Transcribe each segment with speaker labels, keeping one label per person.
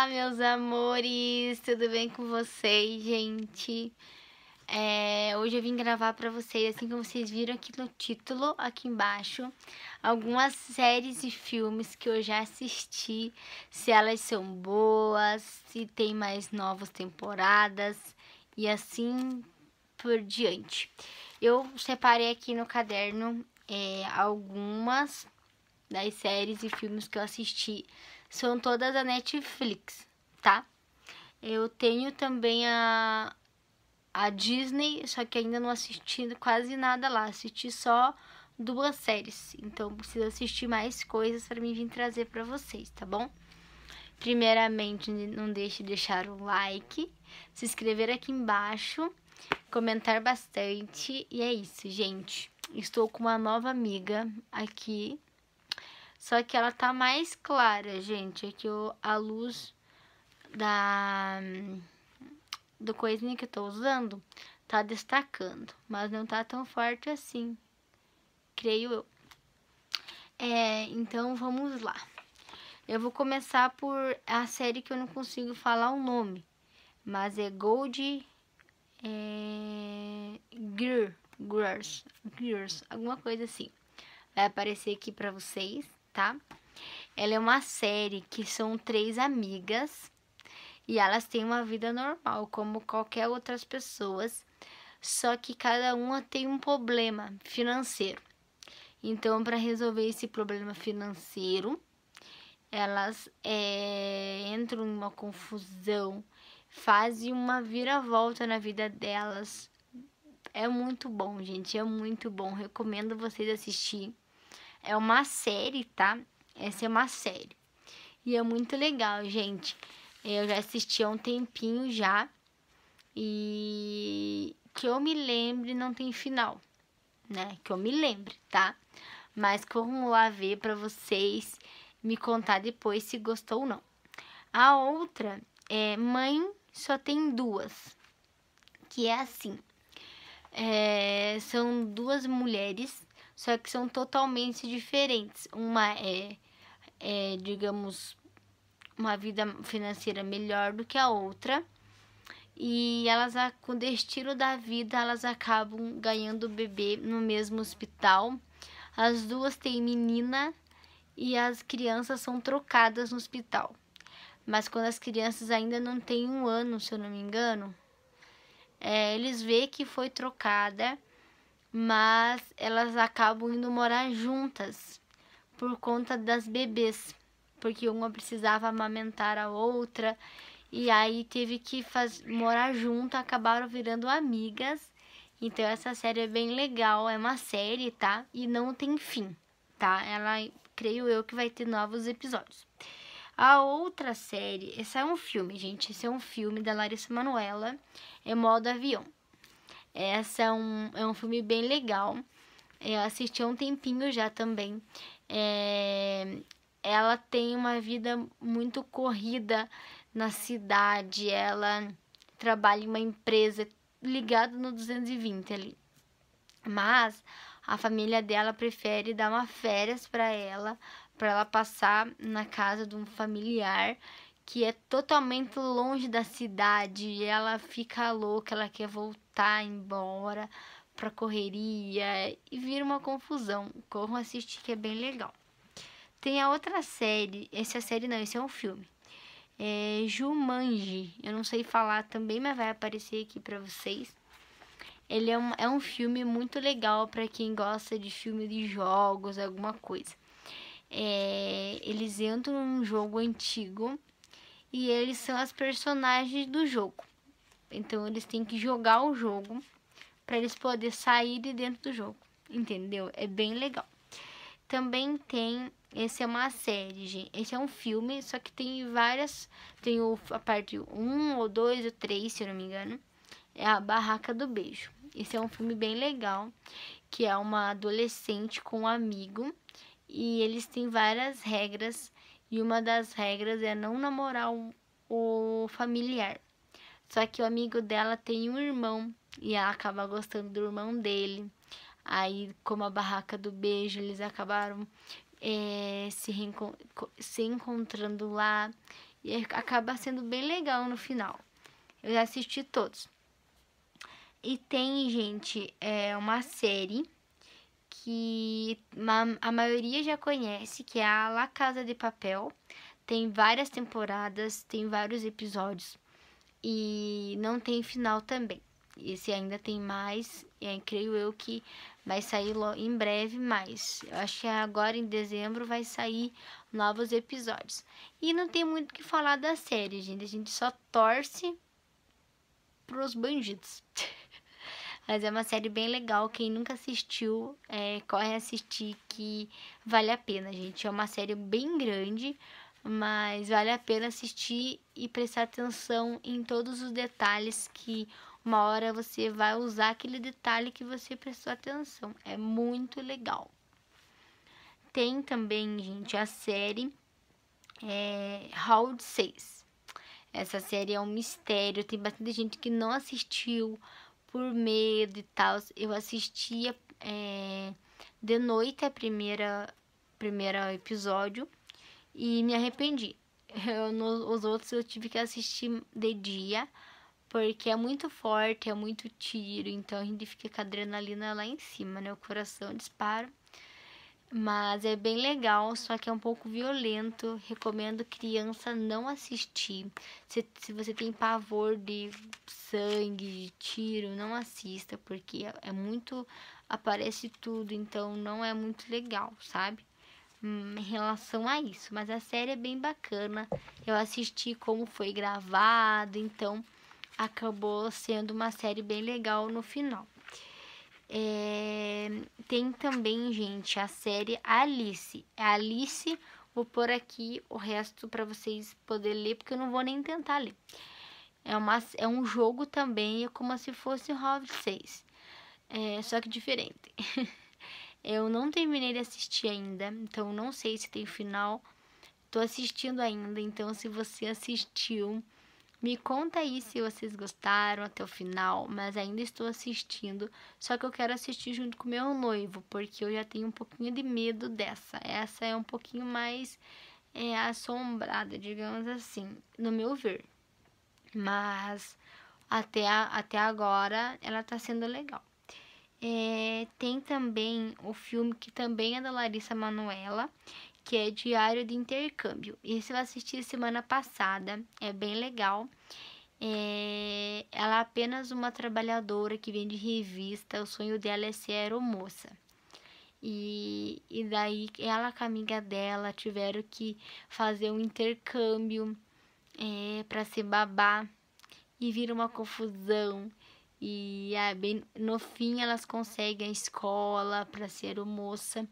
Speaker 1: Olá, meus amores! Tudo bem com vocês, gente? É, hoje eu vim gravar para vocês, assim como vocês viram aqui no título, aqui embaixo, algumas séries e filmes que eu já assisti, se elas são boas, se tem mais novas temporadas e assim por diante. Eu separei aqui no caderno é, algumas das séries e filmes que eu assisti são todas da Netflix, tá? Eu tenho também a, a Disney, só que ainda não assisti quase nada lá, assisti só duas séries. Então preciso assistir mais coisas para mim vir trazer para vocês, tá bom? Primeiramente, não deixe de deixar um like, se inscrever aqui embaixo, comentar bastante e é isso, gente. Estou com uma nova amiga aqui só que ela tá mais clara, gente. É que o, a luz da do coisinha que eu tô usando tá destacando, mas não tá tão forte assim, creio eu. É, então vamos lá. Eu vou começar por a série que eu não consigo falar o nome, mas é Gold é, Girls, Girls, alguma coisa assim. Vai aparecer aqui pra vocês tá? Ela é uma série que são três amigas e elas têm uma vida normal, como qualquer outras pessoas, só que cada uma tem um problema financeiro. Então, para resolver esse problema financeiro, elas é, entram em uma confusão, fazem uma viravolta na vida delas. É muito bom, gente, é muito bom. Recomendo vocês assistirem é uma série, tá? Essa é uma série. E é muito legal, gente. Eu já assisti há um tempinho já. E que eu me lembre, não tem final, né? Que eu me lembre, tá? Mas vou lá ver para vocês me contar depois se gostou ou não. A outra é Mãe Só Tem Duas, que é assim. É, são duas mulheres só que são totalmente diferentes. Uma é, é digamos, uma vida financeira melhor do que a outra. E elas, com o destino da vida, elas acabam ganhando o bebê no mesmo hospital. As duas têm menina e as crianças são trocadas no hospital. Mas quando as crianças ainda não têm um ano, se eu não me engano, é, eles vê que foi trocada mas elas acabam indo morar juntas por conta das bebês, porque uma precisava amamentar a outra e aí teve que faz, morar junto, acabaram virando amigas. Então essa série é bem legal, é uma série, tá? E não tem fim, tá? Ela creio eu que vai ter novos episódios. A outra série, esse é um filme, gente, esse é um filme da Larissa Manoela, é modo avião. Essa é um, é um filme bem legal. Eu assisti há um tempinho já também. É, ela tem uma vida muito corrida na cidade. Ela trabalha em uma empresa ligada no 220 ali. Mas a família dela prefere dar uma férias para ela, para ela passar na casa de um familiar que é totalmente longe da cidade e ela fica louca, ela quer voltar embora pra correria e vira uma confusão. Corram assistir que é bem legal. Tem a outra série, essa série não, esse é um filme. É Jumanji, eu não sei falar também, mas vai aparecer aqui para vocês. Ele é um, é um filme muito legal para quem gosta de filme de jogos, alguma coisa. É, eles entram num jogo antigo e eles são as personagens do jogo. Então eles têm que jogar o jogo para eles poderem sair de dentro do jogo, entendeu? É bem legal. Também tem, esse é uma série, gente. Esse é um filme, só que tem várias, tem o, a parte 1 ou 2 ou 3, se eu não me engano. É a Barraca do Beijo. Esse é um filme bem legal, que é uma adolescente com um amigo e eles têm várias regras e uma das regras é não namorar o, familiar. Só que o amigo dela tem um irmão e ela acaba gostando do irmão dele. Aí, como a barraca do beijo, eles acabaram é, se, se encontrando lá. E acaba sendo bem legal no final. Eu já assisti todos. E tem, gente, é uma série que a maioria já conhece, que é a La Casa de Papel. Tem várias temporadas, tem vários episódios e não tem final também. Esse ainda tem mais, e é, creio eu que vai sair em breve mais. Eu acho que é agora em dezembro vai sair novos episódios. E não tem muito o que falar da série, gente. A gente só torce pros bandidos. Mas é uma série bem legal. Quem nunca assistiu, é, corre assistir que vale a pena, gente. É uma série bem grande, mas vale a pena assistir e prestar atenção em todos os detalhes que uma hora você vai usar aquele detalhe que você prestou atenção. É muito legal. Tem também, gente, a série é, Round 6. Essa série é um mistério, tem bastante gente que não assistiu, por medo e tal. Eu assistia é, de noite a primeira primeiro episódio e me arrependi. Eu, os outros eu tive que assistir de dia, porque é muito forte, é muito tiro, então a gente fica com a adrenalina lá em cima, né? O coração dispara. Mas é bem legal, só que é um pouco violento. Recomendo criança não assistir. Se, se você tem pavor de sangue, de tiro, não assista, porque é, é muito. aparece tudo, então não é muito legal, sabe? Hum, em relação a isso. Mas a série é bem bacana. Eu assisti como foi gravado, então acabou sendo uma série bem legal no final. É, tem também, gente, a série Alice. A é Alice, vou pôr aqui o resto para vocês poderem ler, porque eu não vou nem tentar ler. É, uma, é um jogo também, é como se fosse Hobbit 6, é, só que diferente. eu não terminei de assistir ainda, então não sei se tem final. Tô assistindo ainda, então se você assistiu me conta aí se vocês gostaram até o final, mas ainda estou assistindo, só que eu quero assistir junto com meu noivo, porque eu já tenho um pouquinho de medo dessa. Essa é um pouquinho mais é, assombrada, digamos assim, no meu ver. Mas até, a, até agora ela tá sendo legal. É, tem também o filme que também é da Larissa Manuela, que é Diário de Intercâmbio. Esse eu assisti semana passada, é bem legal. É, ela é apenas uma trabalhadora que vende revista, o sonho dela é ser aeromoça. E, e daí ela com a amiga dela tiveram que fazer um intercâmbio é, para ser babá e vira uma confusão. E é, bem, no fim elas conseguem a escola para ser moça.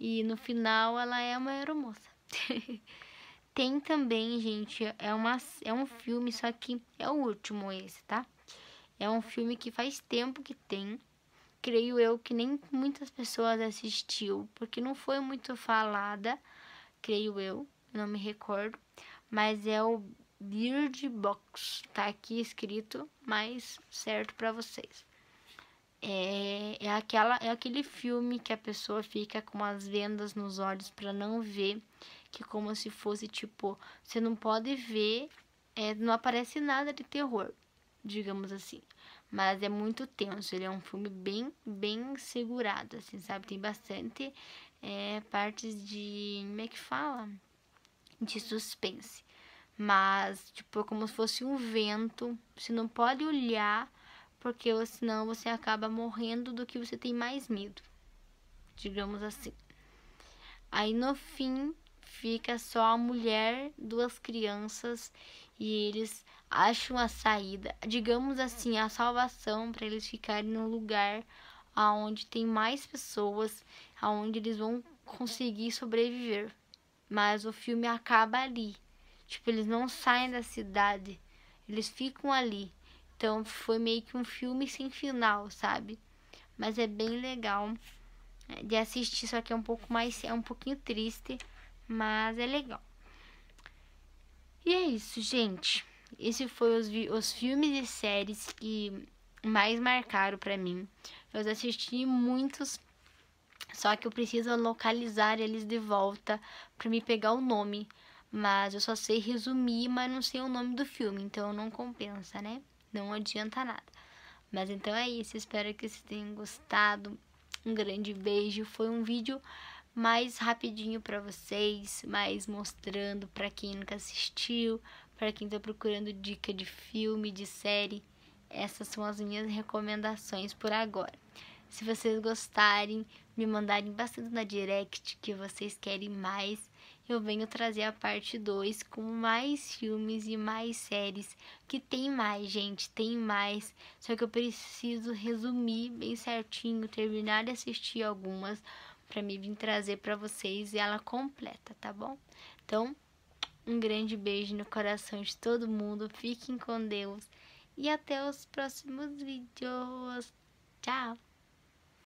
Speaker 1: E no final ela é uma aeromoça. Tem também, gente, é, uma, é um filme, só que é o último esse, tá? É um filme que faz tempo que tem. Creio eu que nem muitas pessoas assistiu, porque não foi muito falada, creio eu, não me recordo. Mas é o Beard Box, tá aqui escrito, mais certo para vocês. É, é, aquela, é aquele filme que a pessoa fica com as vendas nos olhos para não ver, que como se fosse tipo, você não pode ver, é, não aparece nada de terror, digamos assim. Mas é muito tenso, ele é um filme bem, bem segurado, assim, sabe? Tem bastante é, partes de. Como é que fala? De suspense. Mas, tipo, é como se fosse um vento. Você não pode olhar porque senão você acaba morrendo do que você tem mais medo, digamos assim. Aí no fim fica só a mulher, duas crianças e eles acham a saída, digamos assim, a salvação para eles ficarem num lugar aonde tem mais pessoas, aonde eles vão conseguir sobreviver. Mas o filme acaba ali. Tipo, eles não saem da cidade, eles ficam ali então foi meio que um filme sem final, sabe? Mas é bem legal é, de assistir, só que é um pouco mais é um pouquinho triste, mas é legal. E é isso, gente. Esse foi os, os filmes e séries que mais marcaram para mim. Eu assisti muitos, só que eu preciso localizar eles de volta para me pegar o nome. Mas eu só sei resumir, mas não sei o nome do filme, então não compensa, né? não adianta nada. Mas então é isso, espero que vocês tenham gostado. Um grande beijo. Foi um vídeo mais rapidinho para vocês, mais mostrando para quem nunca assistiu, para quem tá procurando dica de filme, de série. Essas são as minhas recomendações por agora. Se vocês gostarem, me mandarem bastante na direct que vocês querem mais eu venho trazer a parte 2 com mais filmes e mais séries. Que tem mais, gente, tem mais. Só que eu preciso resumir bem certinho, terminar de assistir algumas para mim vir trazer para vocês e ela completa, tá bom? Então, um grande beijo no coração de todo mundo. Fiquem com Deus e até os próximos vídeos. Tchau!